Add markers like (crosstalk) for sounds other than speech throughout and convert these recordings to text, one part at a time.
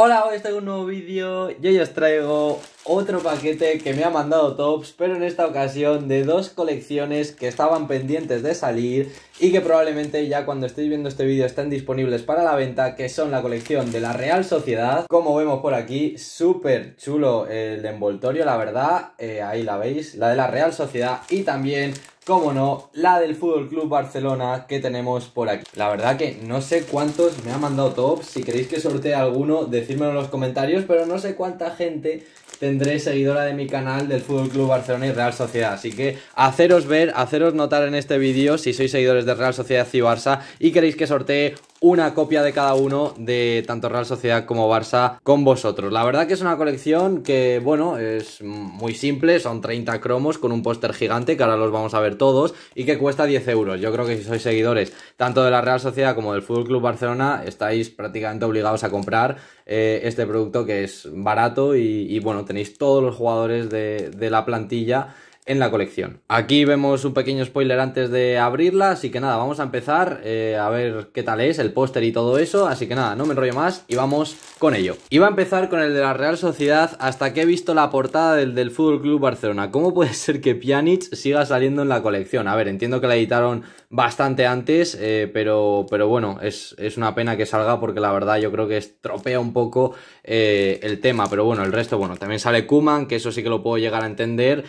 Hola, hoy os traigo un nuevo vídeo y hoy os traigo otro paquete que me ha mandado Tops, pero en esta ocasión de dos colecciones que estaban pendientes de salir y que probablemente ya cuando estéis viendo este vídeo están disponibles para la venta, que son la colección de la Real Sociedad. Como vemos por aquí, súper chulo el envoltorio, la verdad, eh, ahí la veis, la de la Real Sociedad y también como no, la del Fútbol Club Barcelona que tenemos por aquí. La verdad que no sé cuántos me ha mandado Tops. si queréis que sortee alguno, decídmelo en los comentarios, pero no sé cuánta gente tendré seguidora de mi canal del Fútbol Club Barcelona y Real Sociedad. Así que haceros ver, haceros notar en este vídeo si sois seguidores de Real Sociedad y Barça y queréis que sortee una copia de cada uno de tanto Real Sociedad como Barça con vosotros. La verdad que es una colección que, bueno, es muy simple, son 30 cromos con un póster gigante que ahora los vamos a ver todos y que cuesta 10 euros. Yo creo que si sois seguidores tanto de la Real Sociedad como del Fútbol Club Barcelona estáis prácticamente obligados a comprar eh, este producto que es barato y, bueno, tenéis todos los jugadores de, de la plantilla en la colección. Aquí vemos un pequeño spoiler antes de abrirla, así que nada, vamos a empezar eh, a ver qué tal es el póster y todo eso, así que nada, no me enrollo más y vamos con ello. Iba a empezar con el de la Real Sociedad hasta que he visto la portada del del Fútbol Club Barcelona. ¿Cómo puede ser que Pjanic siga saliendo en la colección? A ver, entiendo que la editaron bastante antes, eh, pero, pero bueno, es, es, una pena que salga porque la verdad yo creo que estropea un poco eh, el tema, pero bueno, el resto, bueno, también sale Kuman, que eso sí que lo puedo llegar a entender,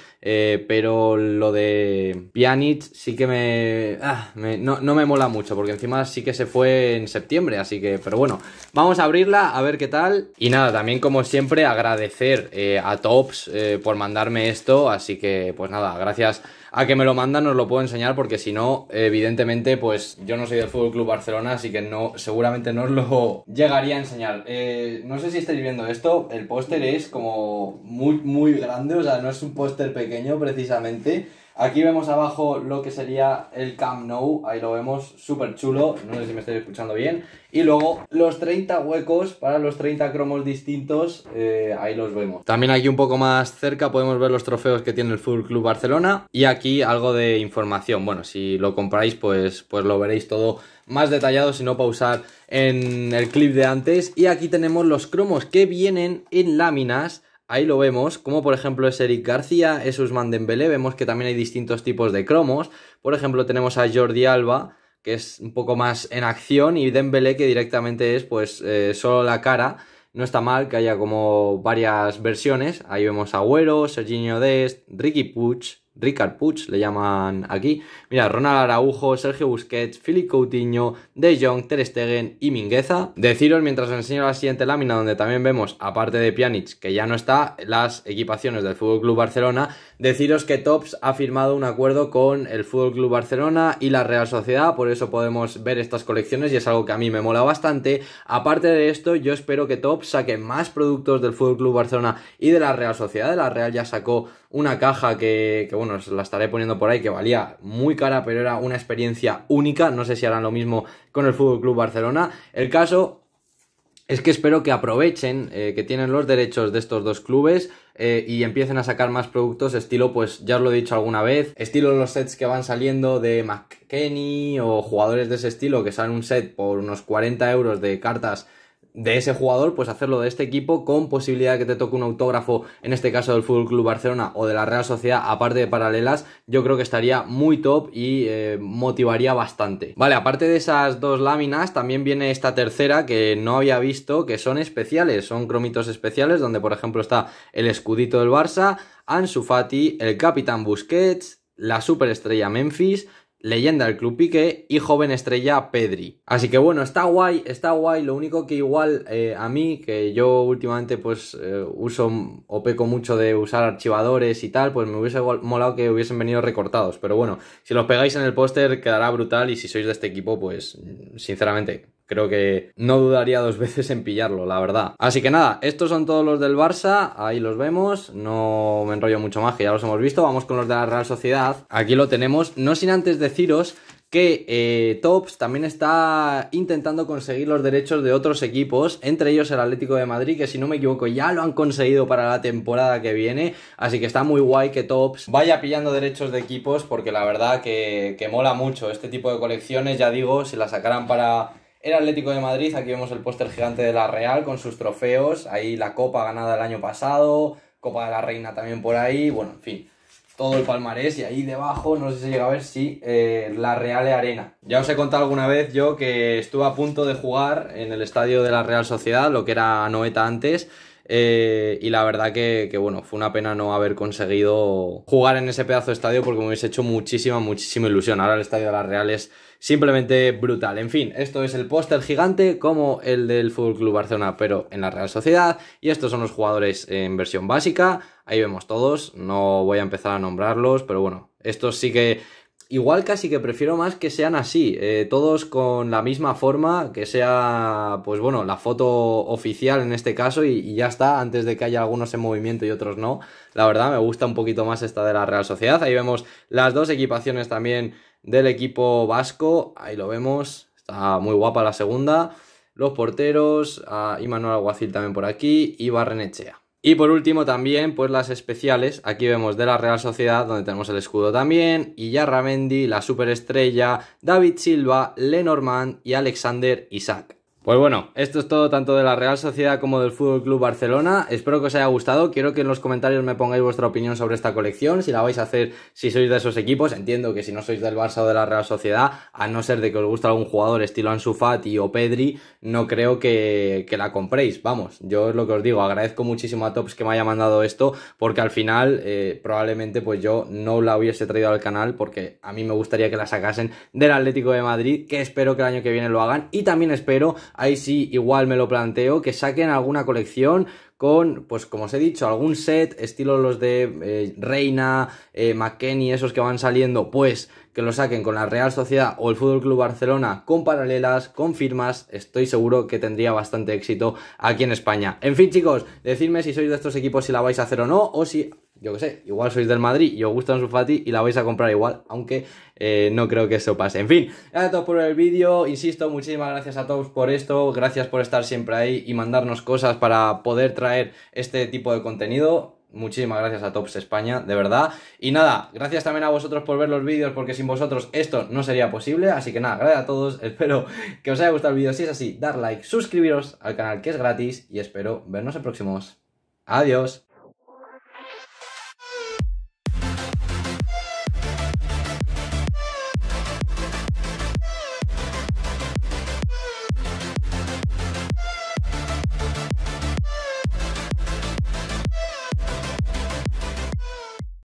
pero lo de Pjanic sí que me, ah, no, me mola mucho, porque encima sí que se fue en septiembre, así que, pero bueno, vamos a abrirla, a ver qué tal. Y nada, también como siempre agradecer eh, a Tops eh, por mandarme esto, así que pues nada, gracias a que me lo mandan os lo puedo enseñar porque si no, evidentemente, pues yo no soy del Fútbol Club Barcelona, así que no, seguramente no os lo (laughs) llegaría a enseñar. Eh, no sé si estáis viendo esto, el póster es como muy, muy grande, o sea, no es un póster pequeño precisamente. Aquí vemos abajo lo que sería el Camp Nou, ahí lo vemos, súper chulo, no sé si me estáis escuchando bien. Y luego los 30 huecos para los 30 cromos distintos, eh, ahí los vemos. También aquí un poco más cerca podemos ver los trofeos que tiene el Full Club Barcelona y aquí algo de información. Bueno, si lo compráis pues, pues lo veréis todo más detallado, si no pausar en el clip de antes. Y aquí tenemos los cromos que vienen en láminas ahí lo vemos, como por ejemplo es Eric García, es Usman Dembélé, vemos que también hay distintos tipos de cromos, por ejemplo tenemos a Jordi Alba, que es un poco más en acción, y Dembélé que directamente es pues eh, solo la cara, no está mal que haya como varias versiones, ahí vemos a Agüero, Serginho Dest, Ricky Puig, Ricard Puig, le llaman aquí. Mira, Ronald Araujo, Sergio Busquets, Philippe Coutinho, De Jong, Ter Stegen y Mingueza. Deciros, mientras os enseño la siguiente lámina, donde también vemos, aparte de Pjanic, que ya no está, las equipaciones del FC Barcelona, deciros que Tops ha firmado un acuerdo con el FC Barcelona y la Real Sociedad, por eso podemos ver estas colecciones y es algo que a mí me mola bastante. Aparte de esto, yo espero que Tops saque más productos del FC Barcelona y de la Real Sociedad. la Real ya sacó una caja que, que, bueno, la estaré poniendo por ahí, que valía muy cara, pero era una experiencia única. No sé si harán lo mismo con el Fútbol Club Barcelona. El caso es que espero que aprovechen eh, que tienen los derechos de estos dos clubes eh, y empiecen a sacar más productos estilo, pues ya os lo he dicho alguna vez, estilo los sets que van saliendo de McKenny o jugadores de ese estilo que salen un set por unos 40 euros de cartas de ese jugador, pues hacerlo de este equipo con posibilidad de que te toque un autógrafo, en este caso del Fútbol Club Barcelona o de la Real Sociedad, aparte de paralelas, yo creo que estaría muy top y eh, motivaría bastante. Vale, aparte de esas dos láminas, también viene esta tercera que no había visto, que son especiales, son cromitos especiales, donde por ejemplo está el escudito del Barça, Ansu Fati, el capitán Busquets, la superestrella Memphis, leyenda del Club pique y joven estrella Pedri. Así que bueno, está guay, está guay, lo único que igual eh, a mí, que yo últimamente pues eh, uso o peco mucho de usar archivadores y tal, pues me hubiese molado que hubiesen venido recortados, pero bueno, si los pegáis en el póster quedará brutal y si sois de este equipo pues sinceramente Creo que no dudaría dos veces en pillarlo, la verdad. Así que nada, estos son todos los del Barça, ahí los vemos, no me enrollo mucho más, que ya los hemos visto, vamos con los de la Real Sociedad, aquí lo tenemos, no sin antes deciros que eh, Tops también está intentando conseguir los derechos de otros equipos, entre ellos el Atlético de Madrid, que si no me equivoco ya lo han conseguido para la temporada que viene, así que está muy guay que Tops vaya pillando derechos de equipos, porque la verdad que, que mola mucho este tipo de colecciones, ya digo, si la sacaran para el Atlético de Madrid, aquí vemos el póster gigante de la Real con sus trofeos, ahí la Copa ganada el año pasado, Copa de la Reina también por ahí, bueno, en fin, todo el palmarés y ahí debajo, no sé si llega a ver, sí, eh, la Real de Arena. Ya os he contado alguna vez yo que estuve a punto de jugar en el estadio de la Real Sociedad, lo que era Noeta antes, eh, y la verdad que, bueno, fue una pena no haber conseguido jugar en ese pedazo de estadio porque me hubiese hecho muchísima, muchísima ilusión. Ahora el estadio de las es simplemente brutal. En fin, esto es el póster gigante como el del FC Club Barcelona, pero en la Real Sociedad. Y estos son los jugadores en versión básica. Ahí vemos todos. No voy a empezar a nombrarlos, pero bueno, estos sí que igual casi que prefiero más que sean así, eh, todos con la misma forma, que sea, pues bueno, la foto oficial en este caso y, ya está, antes de que haya algunos en movimiento y otros no. La verdad, me gusta un poquito más esta de la Real Sociedad. Ahí vemos las dos equipaciones también del equipo vasco, ahí lo vemos, está muy guapa la segunda. Los porteros, y Manuel Alguacil también por aquí, y Barrenechea. Y por último también, pues las especiales, aquí vemos de la Real Sociedad, donde tenemos el escudo también, y Ramendi, la superestrella, David Silva, Lenormand y Alexander Isaac. Pues bueno, esto es todo tanto de la Real Sociedad como del Fútbol Club Barcelona. Espero que os haya gustado. Quiero que en los comentarios me pongáis vuestra opinión sobre esta colección, si la vais a hacer si sois de esos equipos. Entiendo que si no sois del Barça o de la Real Sociedad, a no ser de que os guste algún jugador estilo Ansu Fati o Pedri, no creo que, la compréis. Vamos, yo es lo que os digo. Agradezco muchísimo a Tops que me haya mandado esto, porque al final eh, probablemente pues yo no la hubiese traído al canal, porque a mí me gustaría que la sacasen del Atlético de Madrid, que espero que el año que viene lo hagan. Y también espero ahí sí igual me lo planteo, que saquen alguna colección con, pues como os he dicho, algún set, estilo los de eh, Reina, eh, esos que van saliendo, pues que lo saquen con la Real Sociedad o el Fútbol Club Barcelona con paralelas, con firmas, estoy seguro que tendría bastante éxito aquí en España. En fin, chicos, decidme si sois de estos equipos, si la vais a hacer o no, o si yo qué sé, igual sois del Madrid y os gusta su Fati y la vais a comprar igual, aunque eh, no creo que eso pase. En fin, gracias a todos por el vídeo, insisto, muchísimas gracias a todos por esto, gracias por estar siempre ahí y mandarnos cosas para poder traer este tipo de contenido. Muchísimas gracias a Tops España, de verdad. Y nada, gracias también a vosotros por ver los vídeos, porque sin vosotros esto no sería posible. Así que nada, gracias a todos. (laughs) Espero que os haya gustado el vídeo. Si es así, dar like, suscribiros al canal que es gratis y espero vernos en próximos. Adiós.